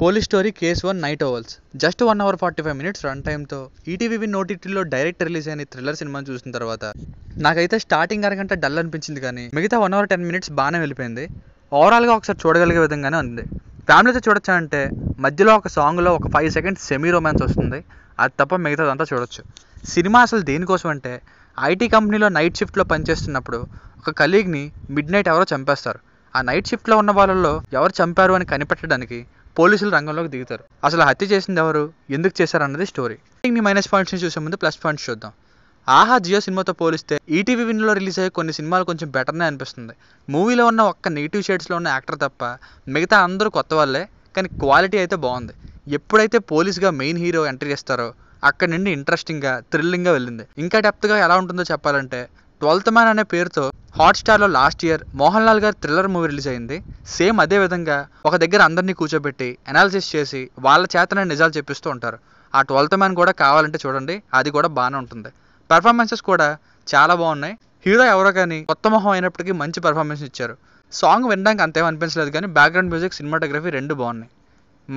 police story case one night owls just one hour forty five minutes run టైమ్తో ETV నోటిటీలో direct release అయిన thriller cinema చూసిన తర్వాత నాకైతే స్టార్టింగ్ అరగంట డల్ అనిపించింది కానీ మిగతా వన్ అవర్ టెన్ మినిట్స్ బాగానే వెళ్ళిపోయింది ఓవరాల్గా ఒకసారి చూడగలిగే విధంగానే ఉంది ఫ్యామిలీతో చూడొచ్చా అంటే మధ్యలో ఒక సాంగ్లో ఒక ఫైవ్ సెకండ్స్ సెమీ రొమాన్స్ వస్తుంది అది తప్ప మిగతాదంతా చూడొచ్చు సినిమా అసలు దేనికోసం అంటే ఐటీ కంపెనీలో నైట్ షిఫ్ట్లో పనిచేస్తున్నప్పుడు ఒక కలీగ్ని మిడ్ నైట్ ఎవరో చంపేస్తారు ఆ నైట్ షిఫ్ట్లో ఉన్న వాళ్ళల్లో ఎవరు చంపారు అని కనిపెట్టడానికి పోలీసులు రంగంలోకి దిగుతారు అసలు హత్య చేసింది ఎవరు ఎందుకు చేశారన్నది స్టోరీ మీ మైనస్ పాయింట్స్ని చూసే ముందు ప్లస్ పాయింట్స్ చూద్దాం ఆహా జియో సినిమాతో పోలిస్తే ఈటీవీ విన్లో రిలీజ్ అయ్యే కొన్ని సినిమాలు కొంచెం బెటర్నే అనిపిస్తుంది మూవీలో ఉన్న ఒక్క నెగిటివ్ షేడ్స్లో ఉన్న యాక్టర్ తప్ప మిగతా అందరూ కొత్త వాళ్ళే కానీ క్వాలిటీ అయితే బాగుంది ఎప్పుడైతే పోలీస్గా మెయిన్ హీరో ఎంటర్ చేస్తారో అక్కడ నుండి ఇంట్రెస్టింగ్గా థ్రిల్లింగ్గా వెళ్ళింది ఇంకా డెప్త్గా ఎలా ఉంటుందో చెప్పాలంటే ట్వెల్త్ మ్యాన్ అనే పేరుతో హాట్స్టార్లో లాస్ట్ ఇయర్ మోహన్ లాల్ గారి థ్రిల్లర్ మూవీ రిలీజ్ అయింది సేమ్ అదే విధంగా ఒక దగ్గర అందరినీ కూర్చోబెట్టి అనాలిసిస్ చేసి వాళ్ళ చేతనే నిజాలు చెప్పిస్తూ ఉంటారు ఆ ట్వెల్త్ మ్యాన్ కూడా కావాలంటే చూడండి అది కూడా బాగానే ఉంటుంది పెర్ఫార్మెన్సెస్ కూడా చాలా బాగున్నాయి హీరో ఎవరో కానీ కొత్త మొహం అయినప్పటికీ మంచి పెర్ఫార్మెన్స్ ఇచ్చారు సాంగ్ వినడానికి అంతేం అనిపించలేదు కానీ బ్యాక్గ్రౌండ్ మ్యూజిక్ సినిమాటోగ్రఫీ రెండు బాగున్నాయి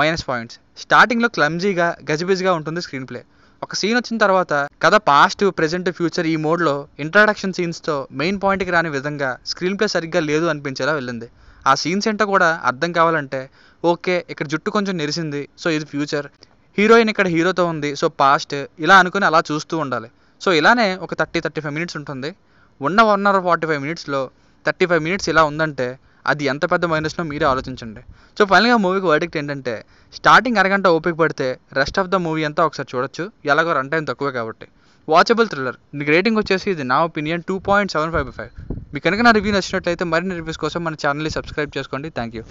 మైనస్ పాయింట్స్ స్టార్టింగ్లో క్లమ్జీగా గజిబిజిగా ఉంటుంది స్క్రీన్ ప్లే ఒక సీన్ వచ్చిన తర్వాత కథ పాస్ట్ ప్రెజెంట్ ఫ్యూచర్ ఈ మోడ్లో ఇంట్రడక్షన్ సీన్స్తో మెయిన్ పాయింట్కి రాని విధంగా స్క్రీన్ ప్లే సరిగ్గా లేదు అనిపించేలా వెళ్ళింది ఆ సీన్స్ ఎంట కూడా అర్థం కావాలంటే ఓకే ఇక్కడ జుట్టు కొంచెం నెరిసింది సో ఇది ఫ్యూచర్ హీరోయిన్ ఇక్కడ హీరోతో ఉంది సో పాస్ట్ ఇలా అనుకుని అలా చూస్తూ ఉండాలి సో ఇలానే ఒక థర్టీ థర్టీ ఫైవ్ మినిట్స్ ఉంటుంది ఉన్న వన్ అవర్ ఫార్టీ ఫైవ్ మినిట్స్లో థర్టీ ఫైవ్ మినిట్స్ ఇలా ఉందంటే అది ఎంత పెద్ద మైనస్నో మీరే ఆలోచించండి సో ఫైనల్గా మూవీకి వర్డిక్ట్ ఏంటంటే స్టార్టింగ్ అరగంట ఓపిక పడితే రెస్ట్ ఆఫ్ ద మూవీ అంతా ఒకసారి చూడొచ్చు ఎలాగో రన్ టైం తక్కువే కాబట్టి వాచబుల్ థ్రిల్లర్ మీకు రేటింగ్ వచ్చేసి ఇది నా opinion two point seven five five మీకు కనుక నా రివ్యూ నచ్చినట్లయితే మరిన్ని రివ్యూస్ కోసం మన ఛానల్ని సబ్స్క్రైబ్ చేసుకోండి థ్యాంక్ యూ